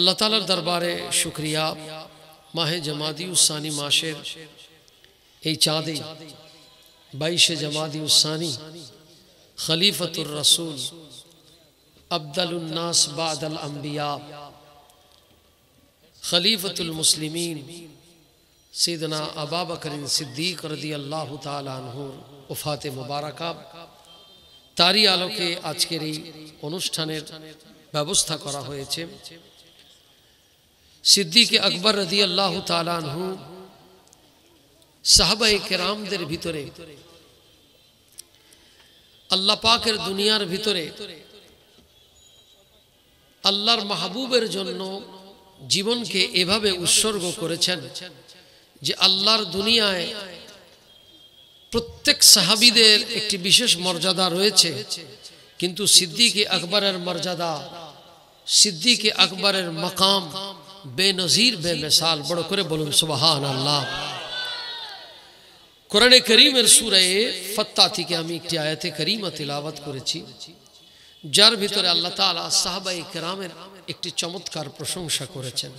اللہ تعالیٰ دربارے شکریہ ماہ جمادی اس معاشر اے چادی بائش جمادی اس خلیفت الرسول عبدال الناس بعد الانبیاء خلیفت المسلمین سیدنا عبا بکر صدیق رضی اللہ تعالیٰ عنہ افات مبارکہ تاری آلو کے آج کے ری انوشتھانے بابستہ کرا ہوئے چھے সিদ্দিকে আকবর রদি আল্লাহ হু সাহাবা কেরামদের ভিতরে আল্লাহ পাকের দুনিয়ার ভিতরে আল্লাহর মাহবুবের জন্য জীবনকে এভাবে উৎসর্গ করেছেন যে আল্লাহর দুনিয়ায় প্রত্যেক সাহাবিদের একটি বিশেষ মর্যাদা রয়েছে কিন্তু সিদ্দিকে আকবরের মর্যাদা সিদ্দিকে আকবরের মাকাম বেনজির বে মেসাল বড় করে বলুন সুবাহান আল্লাহ কোরআনে করিমের সুরে ফত্তা থেকে আমি একটি আয়াতে করিমা তিলাবাত করেছি যার ভিতরে আল্লাহ তালা সাহাবাই কেরামের একটি চমৎকার প্রশংসা করেছেন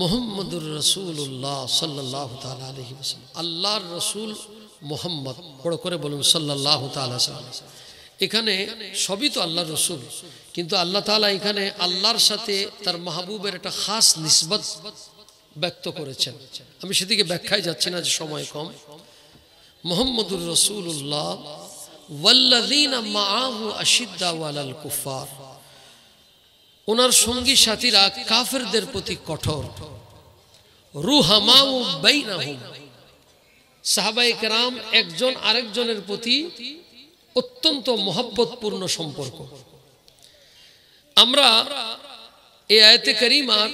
মোহাম্মদুর রসুল্লাহ সাল্লাহ আল্লাহর রসুল মোহাম্মদ বড় করে বলুন সাল্লাহ এখানে সবই তো আল্লাহ রসুল কিন্তু আল্লাহ তালা এখানে আল্লাহর সাথে তার মাহবুবের একটা খাস নিসবত ব্যক্ত করেছেন আমি সেদিকে ব্যাখ্যায় যাচ্ছি না যে সময় কম মোহাম্মদুর রসুল্লাহ কুফার ওনার সঙ্গী সাথীরা কাফেরদের প্রতি কঠোর রুহামাউ বাইনাহুম সাহাবাই একজন আরেকজনের প্রতি অত্যন্ত মহব্বতপূর্ণ সম্পর্ক আমরা এই আয়তে করিমার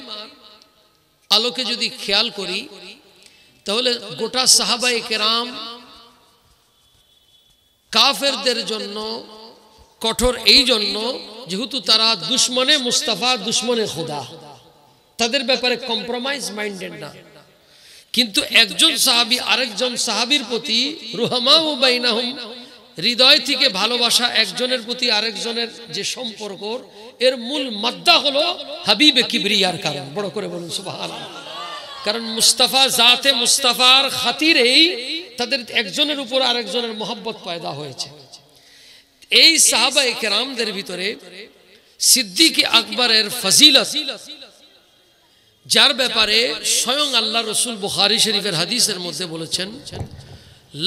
আলোকে যদি খেয়াল করি তাহলে গোটা সাহাবাই কেরাম কাফেরদের জন্য কঠোর এই জন্য যেহেতু তারা দুশ্মনে মুস্তাফা দুশ্মনে খোদা তাদের ব্যাপারে কম্প্রোমাইজ মাইন্ডেড না কিন্তু একজন সাহাবি আরেকজন সাহাবির প্রতি রুহামা ও বাইনাহম হৃদয় থেকে ভালোবাসা একজনের প্রতি আরেকজনের যে সম্পর্ক এর মূল মাদ্দা হলো হাবিবে কিবরিয়ার কারণ বড় করে বলুন সুবাহ কারণ মুস্তাফা জাতে মুস্তাফার খাতিরেই তাদের একজনের উপর আরেকজনের মোহাব্বত পায়দা হয়েছে এই সাহাবা একরামদের ভিতরে সিদ্দিক আকবরের ফজিলত যার ব্যাপারে স্বয়ং আল্লাহ রসুল বুখারি শরীফের হাদিসের মধ্যে বলেছেন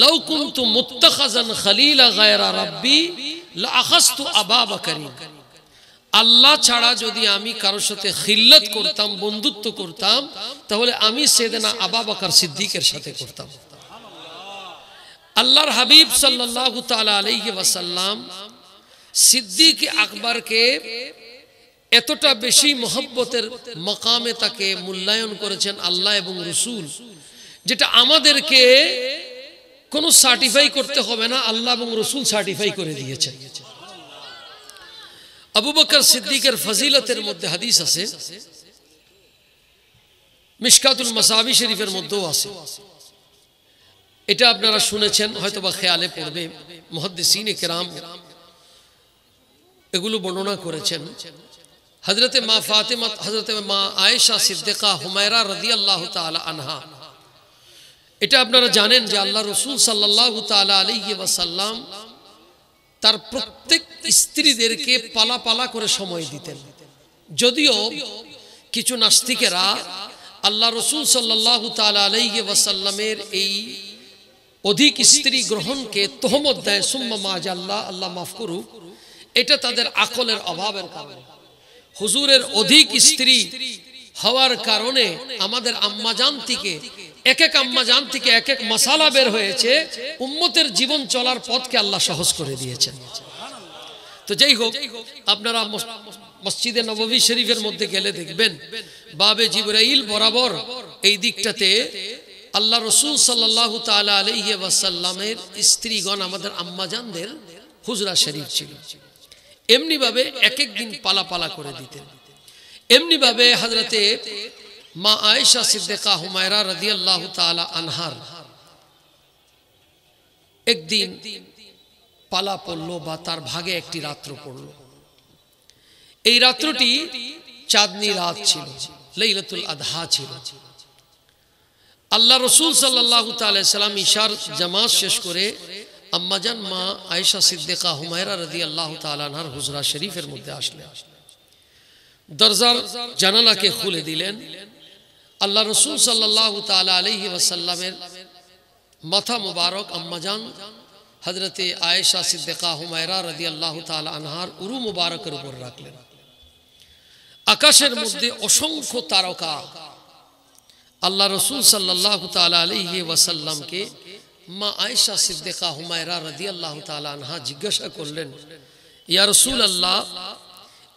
লৌকুন্তু মুত্তাখাজান খালিলা গায়রা আল্লাহ ছাড়া যদি আমি সাথে খিল্লত করতাম বন্ধুত্ব করতাম তাহলে আমি সিদ্দিকের সাথে করতাম আল্লাহর হাবিব সাল্লাহ সিদ্দিক আকবরকে এতটা বেশি মোহব্বতের মকামে তাকে মূল্যায়ন করেছেন আল্লাহ এবং রসুল যেটা আমাদেরকে কোনো সার্টিফাই করতে হবে না আল্লাহ এবং রসুল সার্টিফাই করে দিয়েছে আবু বকর সিদ্দিকের ফজিলতের মধ্যে হাদিস আছে মিসকাতুল মাসাবি শরীফের মধ্যেও আছে এটা আপনারা শুনেছেন হয়তো বা খেয়ালে পড়বে মহদ্দিসিন কেরাম এগুলো বর্ণনা করেছেন হজরতে মা ফাতেমা হজরতে মা আয়েশা সিদ্দিকা হুমায়রা রদি আল্লাহ তালা আনহা এটা আপনারা জানেন যে আল্লাহ রসুল সাল্লাহ তালা আলহি ওয়াসাল্লাম তার প্রত্যেক স্ত্রীদেরকে পালা পালা করে সময় দিতেন যদিও কিছু নাস্তিকেরা আল্লাহ রসুল সাল্লাহ তালা আলহি ওয়াসাল্লামের এই অধিক স্ত্রী গ্রহণকে তোহমদ দেয় সুম্মা মাজ আল্লাহ আল্লাহ মাফ করুক এটা তাদের আকলের অভাবের কারণে হুজুরের অধিক স্ত্রী হওয়ার কারণে আমাদের আম্মাজান থেকে এক এক আম্মা জান থেকে এক এক মশালা বের হয়েছে উম্মতের জীবন চলার পথকে আল্লাহ সহজ করে দিয়েছেন তো যাই হোক আপনারা মসজিদে নবী শরীফের মধ্যে গেলে দেখবেন বাবে জিবরাইল বরাবর এই দিকটাতে আল্লাহ রসুল সাল্লাহ তালা আলহি স্ত্রীগণ আমাদের আম্মাজানদের হুজরা শরীফ ছিল এমনিভাবে এক এক দিন পালা পালা করে দিতেন এমনিভাবে হাজরাতে মা আয়েশা সিদ্দিকা হুমায়রা রাজি আল্লাহ তালা আনহার একদিন পালা পড়ল বা তার ভাগে একটি রাত্র পড়ল এই রাত্রটি চাঁদনি রাত ছিল লইলাতুল আধা ছিল আল্লাহ রসুল সাল্লাহ তালাম ইশার জামাত শেষ করে আম্মাজান মা আয়েশা সিদ্দিকা হুমায়রা রদি আল্লাহ তালানহার হুজরা শরীফের মধ্যে আসলে দরজার জানালাকে খুলে দিলেন আল্লাহ রসুল সাল্লাহ তালা আলহি ওসাল্লামের মাথা মুবারক আম্মাজান হজরতে আয়েশা সিদ্দিকা হুমায়রা রদি আল্লাহ তালা আনহার উরু মুবারকের উপর রাখলেন আকাশের মধ্যে অসংখ্য তারকা আল্লাহ রসুল সাল্লাহ তালা আলহি ওয়াসাল্লামকে মা আয়েশা সিদ্দিকা হুমায়রা রদি আল্লাহ তালা আনহা জিজ্ঞাসা করলেন ইয়া রসুল আল্লাহ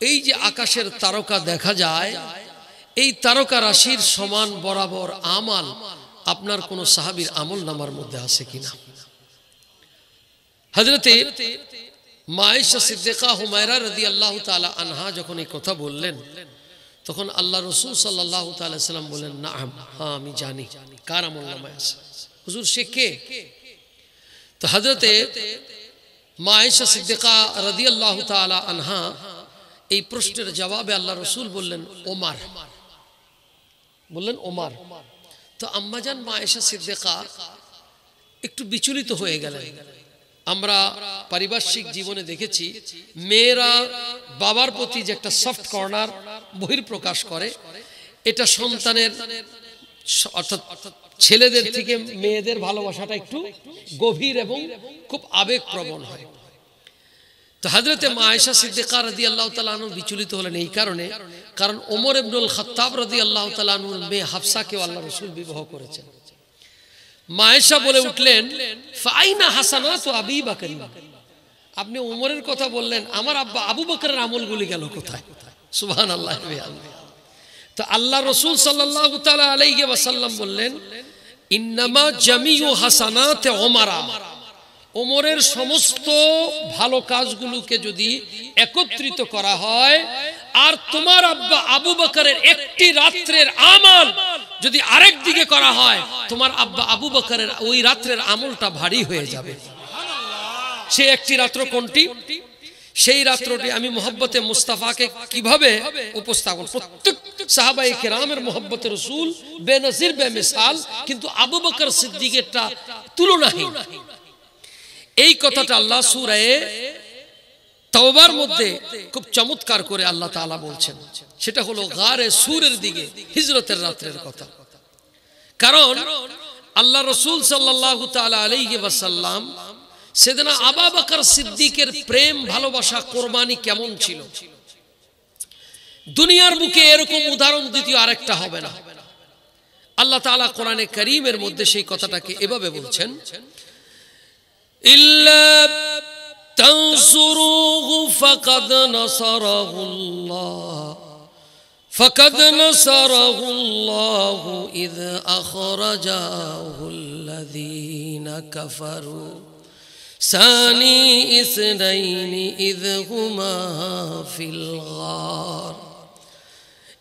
এই যে আকাশের তারকা দেখা যায় এই তারকা রাশির সমান বরাবর আমাল আপনার কোন সাহাবির আমল নামার মধ্যে আছে কিনা হজরতে মায়েশা সিদ্দিকা হুমায়রা রদি আল্লাহ তালা আনহা যখন এই কথা বললেন তখন আল্লাহ রসুল সাল্লাহ সাল্লাম বললেন না হ্যাঁ আমি জানি কার আমল নামায় আছে হুজুর সে কে তো হজরতে মায়েশা সিদ্দিকা রদি আল্লাহ তালা আনহা এই প্রশ্নের জবাবে আল্লাহ রসুল বললেন ওমার বললেন ওমার তো আম্মাজান মা এসে সিদ্দেকা একটু বিচলিত হয়ে গেলেন আমরা পারিপার্শ্বিক জীবনে দেখেছি মেয়েরা বাবার প্রতি যে একটা সফট কর্নার বহির প্রকাশ করে এটা সন্তানের অর্থাৎ ছেলেদের থেকে মেয়েদের ভালোবাসাটা একটু গভীর এবং খুব আবেগপ্রবণ হয় তো হজরতে মায়েশা সিদ্দিকা রদি আল্লাহ তালু বিচলিত হলেন এই কারণে কারণ ওমর ইবনুল খত্তাব রদি আল্লাহ তালুর মেয়ে হাফসাকে আল্লাহ রসুল বিবাহ করেছেন মায়েশা বলে উঠলেন ফাইনা হাসানা তো আবি বাকরি আপনি ওমরের কথা বললেন আমার আব্বা আবু বাকরের আমলগুলি গেল কোথায় সুহান আল্লাহ তো আল্লাহ রসুল সাল্লাহ তালা আলাইহি ওয়াসাল্লাম বললেন ইন্নামা জামিউ তে ওমারা ওমরের সমস্ত ভালো কাজগুলোকে যদি একত্রিত করা হয় আর তোমার আব্বা আবু বকারের একটি রাত্রের আমল যদি আরেক দিকে করা হয় তোমার আব্বা আবু বাকারের ওই রাত্রের আমলটা ভারী হয়ে যাবে সে একটি রাত্র কোনটি সেই রাত্রটি আমি মোহব্বতে মুস্তাফাকে কিভাবে উপস্থাপন প্রত্যেক সাহাবাই কেরামের মোহাব্বতে রসুল বেনজির বেমিসাল কিন্তু আবু বকর সিদ্দিকেরটা তুলনাহীন এই কথাটা আল্লাহ সুরে তওবার মধ্যে খুব চমৎকার করে আল্লাহ তাআলা বলছেন সেটা হলো গারে সুরের দিকে হিজরতের রাত্রের কথা কারণ আল্লাহ রসুল সাল্লাহু তালা আলাইহি বাসাল্লাম সেদিনা আবা বাকার সিদ্দিকের প্রেম ভালোবাসা কোরবানি কেমন ছিল দুনিয়ার বুকে এরকম উদাহরণ দ্বিতীয় আরেকটা হবে না আল্লাহ তাআলা কোরআনে করিমের মধ্যে সেই কথাটাকে এভাবে বলছেন إلا تنصروه فقد نصره الله فقد نصره الله إذ أخرجاه الذين كفروا ثاني اثنين إذ هما في الغار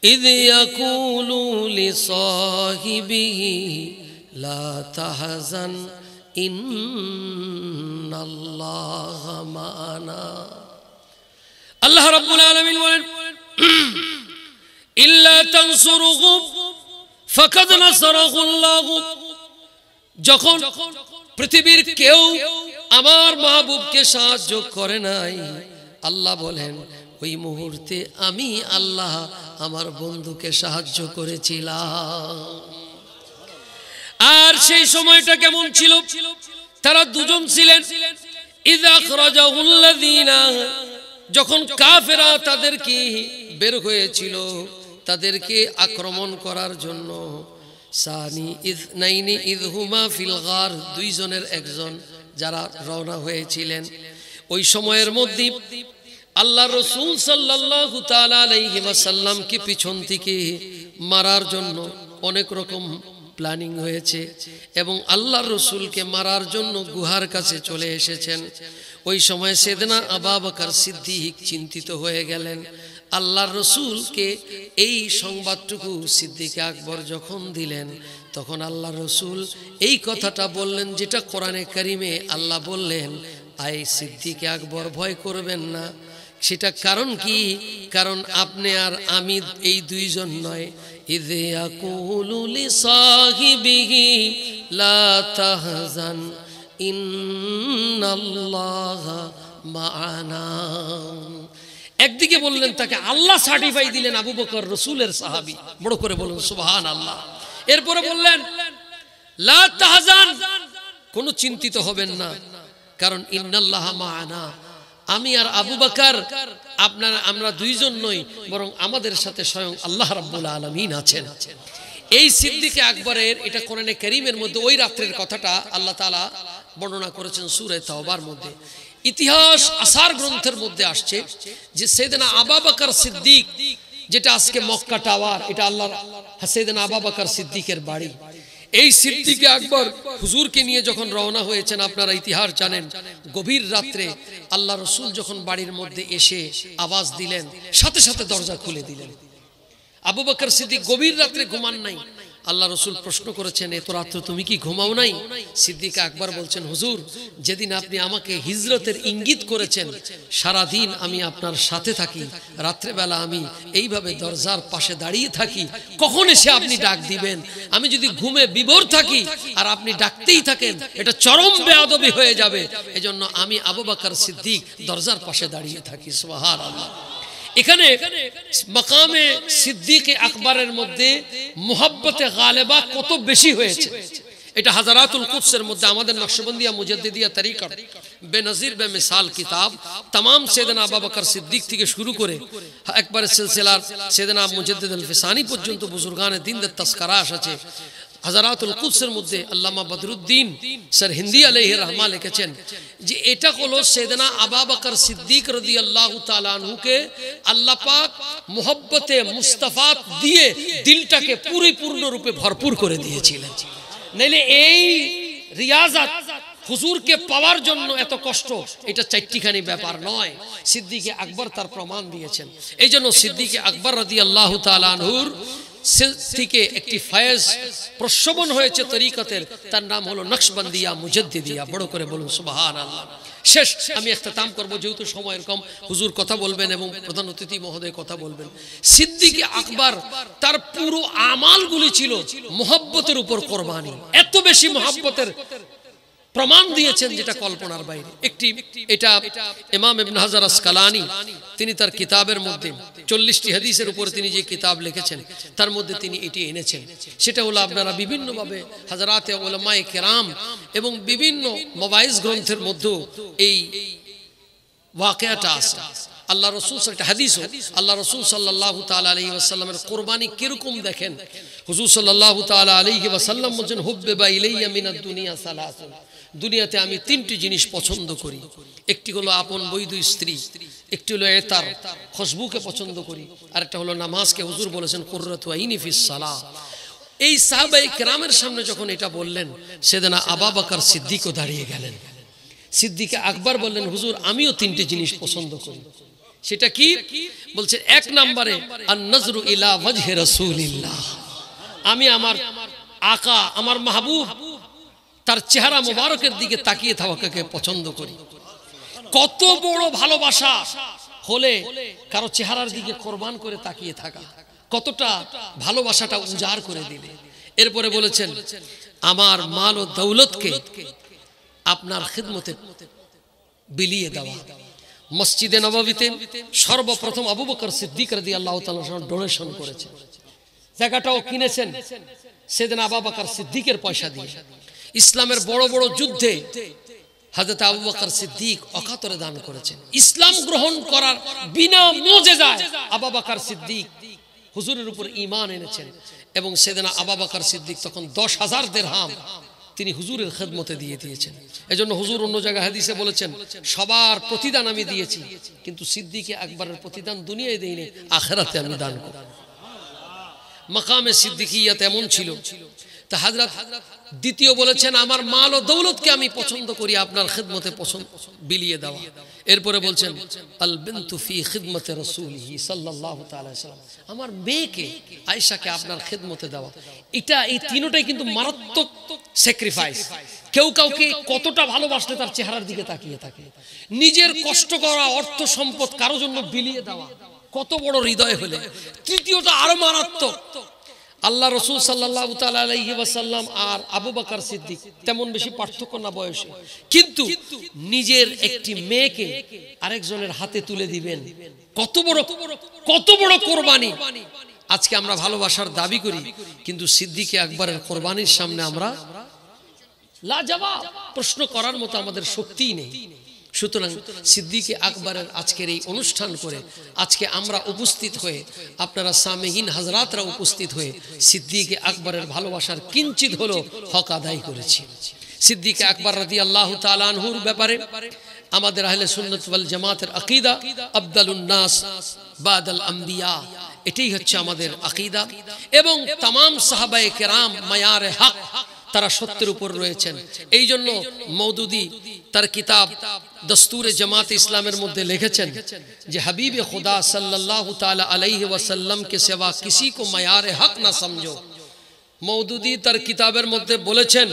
إذ يقول لصاحبه لا تحزن আল্লাহ রব্বুল আলমিন বলেন যখন পৃথিবীর কেউ আমার মাহবুবকে সাহায্য করে নাই আল্লাহ বলেন ওই মুহূর্তে আমি আল্লাহ আমার বন্ধুকে সাহায্য করেছিলাম সেই সময়টা কেমন ছিল তারা দুজন ছিলেন যখন কাফেরা তাদেরকে বের হয়েছিল তাদেরকে আক্রমণ করার জন্য হুমা দুইজনের একজন যারা রওনা হয়েছিলেন ওই সময়ের মধ্যে আল্লাহ রসুল সাল্লাহ কি পিছন থেকে মারার জন্য অনেক রকম প্ল্যানিং হয়েছে এবং আল্লাহ রসুলকে মারার জন্য গুহার কাছে চলে এসেছেন ওই সময় সেদনা আবাবাকার সিদ্দিক চিন্তিত হয়ে গেলেন আল্লাহ রসুলকে এই সংবাদটুকু সিদ্দিকে আকবর যখন দিলেন তখন আল্লাহ রসুল এই কথাটা বললেন যেটা কোরআনে কারিমে আল্লাহ বললেন আই সিদ্দিকে আকবর ভয় করবেন না সেটা কারণ কি কারণ আপনি আর আমি এই দুইজন নয় إذ يقول لصاحبه لا تهزن إن الله معنا একদিকে বললেন তাকে আল্লাহ সার্টিফাই দিলেন আবু বকর রসুলের সাহাবি বড় করে বলুন সুবাহান আল্লাহ এরপরে বললেন লা তাহজান কোনো চিন্তিত হবেন না কারণ ইন্নাল্লাহ মা'ানা আমি আর আবু বাকার আপনার আমরা দুইজন নই বরং আমাদের সাথে স্বয়ং আল্লাহ রাবুল আলমিন আছেন এই সিদ্দিকে আকবরের এটা কোরআনে করিমের মধ্যে ওই রাত্রের কথাটা আল্লাহ তালা বর্ণনা করেছেন সুরে তাওবার মধ্যে ইতিহাস আসার গ্রন্থের মধ্যে আসছে যে সেদিন আবা বাকার সিদ্দিক যেটা আজকে মক্কা টাওয়ার এটা আল্লাহ হ্যাঁ, সেদিন আবা বাকার সিদ্দিকের বাড়ি এই সিদ্দিকে আকবর হুজুরকে নিয়ে যখন রওনা হয়েছেন আপনারা ইতিহাস জানেন গভীর রাত্রে আল্লাহ রসুল যখন বাড়ির মধ্যে এসে আওয়াজ দিলেন সাথে সাথে দরজা খুলে দিলেন আবু বকর সিদ্দিক গভীর রাত্রে ঘুমান নাই আল্লাহ রসুল প্রশ্ন করেছেন এত রাত্রে তুমি কি ঘুমাও নাই সিদ্দিকা আকবর বলছেন হুজুর যেদিন আপনি আমাকে হিজরতের ইঙ্গিত করেছেন সারাদিন আমি আপনার সাথে থাকি রাত্রেবেলা আমি এইভাবে দরজার পাশে দাঁড়িয়ে থাকি কখন এসে আপনি ডাক দিবেন আমি যদি ঘুমে বিভোর থাকি আর আপনি ডাকতেই থাকেন এটা চরম বেয়াদবি হয়ে যাবে এজন্য আমি আবু বাকার সিদ্দিক দরজার পাশে দাঁড়িয়ে থাকি সোহার আল্লাহ এখানে মাকামে সিদ্দিক আকবরের মধ্যে মোহাব্বতে গালেবা কত বেশি হয়েছে এটা হাজারাতুল কুদসের মধ্যে আমাদের নকশবন্দিয়া মুজাদ্দিদিয়া তরিকার বেনজির বে মিসাল কিতাব तमाम সেদনা আবা সিদ্দিক থেকে শুরু করে একবারের সিলসিলার সেদনা মুজাদ্দিদ আল ফিসানি পর্যন্ত বুজুর্গানে দিনদের তস্করা আছে হাজারাতুল কুদসের মধ্যে আল্লামা বদরুদ্দিন স্যার হিন্দি আলহ রহমা লিখেছেন যে এটা হলো সেদনা আবা বকর সিদ্দিক রদি আল্লাহ তালানহুকে আল্লাহ পাক মোহব্বতে মুস্তাফাত দিয়ে দিলটাকে রূপে ভরপুর করে দিয়েছিলেন নাইলে এই রিয়াজাত হুজুরকে পাওয়ার জন্য এত কষ্ট এটা চারটিখানি ব্যাপার নয় সিদ্দিকে আকবর তার প্রমাণ দিয়েছেন এই জন্য সিদ্দিকে আকবর রদি আল্লাহ তালানহুর থেকে একটি ফায়েজ প্রশমন হয়েছে তরিকতের তার নাম হলো নকশবন্দিয়া মুজদ্দিদিয়া বড় করে বলুন সুবাহান আল্লাহ শেষ আমি একটা তাম করবো যেহেতু সময় এরকম হুজুর কথা বলবেন এবং প্রধান অতিথি মহোদয় কথা বলবেন সিদ্দিকে আকবর তার পুরো আমালগুলি ছিল মোহাব্বতের উপর কোরবানি এত বেশি মোহাব্বতের প্রমাণ দিয়েছেন যেটা কল্পনার বাইরে একটি এটা ইমাম ইবনে হাজার আসকালানি তিনি তার কিতাবের মধ্যে চল্লিশটি হাদিসের উপর তিনি যে কিতাব লিখেছেন তার মধ্যে তিনি এটি এনেছেন সেটা হলো আপনারা বিভিন্নভাবে হাজারাতে ওলামায় কেরাম এবং বিভিন্ন মোবাইজ গ্রন্থের মধ্যেও এই ওয়াকেয়াটা আছে আল্লাহ রসুল একটা হাদিস আল্লাহ রসুল সাল্লাহ তাল আলহি আসাল্লামের কোরবানি কিরকম দেখেন হুজুর সাল্লাহ তাল আলহি আসাল্লাম বলছেন হুব্বে বা ইলাইয়া মিনাদ দুনিয়া সালাহ দুনিয়াতে আমি তিনটি জিনিস পছন্দ করি একটি হলো আপন বৈধ স্ত্রী একটি হলো এতার খসবুকে পছন্দ করি আর একটা হলো নামাজকে হুজুর বলেছেন কোর্রাতু আইনি সালাহ এই সাহবাই গ্রামের সামনে যখন এটা বললেন সেদিন আবা বাকার সিদ্দিকও দাঁড়িয়ে গেলেন সিদ্দিকে আকবর বললেন হুজুর আমিও তিনটি জিনিস পছন্দ করি সেটা কি বলছে এক নম্বরে আর নজরু ইলা আমি আমার আকা আমার মাহবুব তার চেহারা মোবারকের দিকে তাকিয়ে থাকাকে পছন্দ করি কত বড় ভালোবাসা হলে কারো চেহারার দিকে কোরবান করে তাকিয়ে থাকা কতটা ভালোবাসাটা উজাড় করে দিলে এরপরে বলেছেন আমার মাল ও দৌলতকে আপনার খিদমতে বিলিয়ে দেওয়া মসজিদে নবাবিতে সর্বপ্রথম আবু বকর সিদ্দিক রাদি আল্লাহ ডোনেশন করেছে জায়গাটাও কিনেছেন সেদিন আবু বকর সিদ্দিকের পয়সা দিয়ে ইসলামের বড় বড় যুদ্ধে হাজরত আবু বকর সিদ্দিক অকাতরে দান করেছেন ইসলাম গ্রহণ করার বিনা মজে যায় বকর সিদ্দিক হুজুরের উপর ঈমান এনেছেন এবং সেদিন আবু বকর সিদ্দিক তখন দশ হাজার হাম তিনি হুজুরের খিদমতে দিয়ে দিয়েছেন এজন্য হুজুর অন্য জায়গায় হাদিসে বলেছেন সবার প্রতিদান আমি দিয়েছি কিন্তু সিদ্দিকে আকবরের প্রতিদান দুনিয়ায় দিইনি আখেরাতে আমি দান সুবহানাল্লাহ মাকামে সিদ্দিকিয়াত এমন ছিল তা দ্বিতীয় বলেছেন আমার মাল ও দৌলতকে আমি পছন্দ করি আপনার খেদমতে পছন্দ বিলিয়ে দেওয়া এরপরে বলছেন আলবিনতুফি খিদমতে রসুলহি সাল্লাহ তালাম আমার মেয়েকে আয়েশাকে আপনার খেদমতে দেওয়া এটা এই তিনোটাই কিন্তু মারাত্মক স্যাক্রিফাইস কেউ কাউকে কতটা ভালোবাসলে তার চেহারার দিকে তাকিয়ে থাকে নিজের কষ্ট করা অর্থ সম্পদ কারোর জন্য বিলিয়ে দেওয়া কত বড় হৃদয় হলে তৃতীয়টা আরো মারাত্মক আল্লাহ রসুল সাল্লাহ ওয়াসাল্লাম আর আবু বাকার সিদ্দিক তেমন বেশি পার্থক্য না বয়সে কিন্তু নিজের একটি মেয়েকে আরেকজনের হাতে তুলে দিবেন কত বড় কত বড় কোরবানি আজকে আমরা ভালোবাসার দাবি করি কিন্তু সিদ্দিকে একবারের কোরবানির সামনে আমরা লাজাবা প্রশ্ন করার মতো আমাদের শক্তিই নেই সুতরাং সিদ্দিকে আকবরের আজকের এই অনুষ্ঠান করে আজকে আমরা উপস্থিত হয়ে আপনারা সামেহীন হাজরাতরা উপস্থিত হয়ে সিদ্দিকে আকবরের ভালোবাসার কিঞ্চিত হলো হক আদায় করেছি সিদ্দিকে আকবর রাজি আল্লাহ তালানহুর ব্যাপারে আমাদের আহলে ওয়াল জামাতের আকিদা আব্দাল উন্নাস বাদল আম্বিয়া এটাই হচ্ছে আমাদের আকিদা এবং তাম সাহাবায় কেরাম মায়ারে হক তারা সত্যের উপর রয়েছেন এই জন্য মৌদুদি তার কিতাব দস্তুরে জামাত ইসলামের মধ্যে লিখেছেন যে হাবিব খুদা সাল্লাহ তালা আলাইহি ওয়াসাল্লামকে সেবা কিসি কো মায়ার হক না সমঝো মৌদুদি তার কিতাবের মধ্যে বলেছেন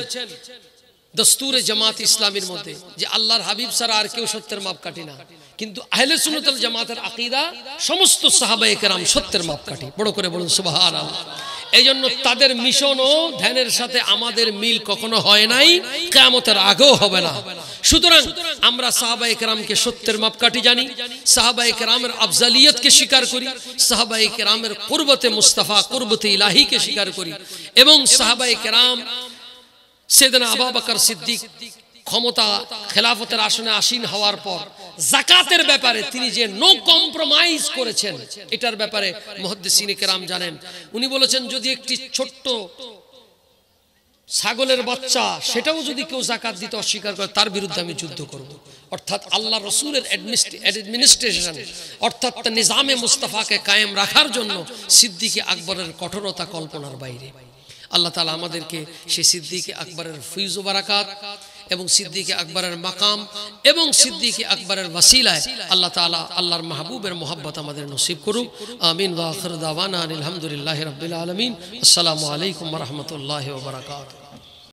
দস্তুরে জামাত ইসলামের মধ্যে যে আল্লাহর হাবিব সারা আর কেউ সত্যের মাপ কাটি না কিন্তু আহলে সুনতল জামাতের আকিদা সমস্ত সাহাবাহিকেরাম সত্যের মাপ কাটি বড় করে বলুন সুবাহ আল্লাহ এই জন্য তাদের মিশনও ধ্যানের সাথে আমাদের মিল কখনো হয় নাই কেমতের আগেও হবে না সুতরাং আমরা সাহাবা একরামকে সত্যের মাপকাঠি জানি সাহাবা একরামের আফজালিয়তকে স্বীকার করি সাহাবা একরামের কুরবতে মুস্তাফা কুরবতে ইলাহিকে স্বীকার করি এবং সাহাবাই একরাম সেদিন আবাবাকার সিদ্দিক ক্ষমতা খেলাফতের আসনে আসীন হওয়ার পর জাকাতের ব্যাপারে তিনি যে নো কম্প্রোমাইজ করেছেন এটার ব্যাপারে মহদ্দিনে কেরাম জানেন উনি বলেছেন যদি একটি ছোট্ট ছাগলের বাচ্চা সেটাও যদি কেউ জাকাত দিতে অস্বীকার করে তার বিরুদ্ধে আমি যুদ্ধ করব। অর্থাৎ আল্লাহ রসুলের অ্যাডমিনিস্ট্রেশন অর্থাৎ নিজামে মুস্তাফাকে কায়েম রাখার জন্য সিদ্দিকে আকবরের কঠোরতা কল্পনার বাইরে আল্লাহ তালা আমাদেরকে সেই সিদ্দিকে আকবরের ফিউজ বারাকাত اب صدیقی اکبر مقام ایو صدی کی اکبر ال وسیلہ اللہ تعالیٰ اللہ محبوب محبت مدر نصیب کرو آمین و آخر دعوانا الحمدللہ رب العالمین السلام علیکم ورحمت اللہ وبرکاتہ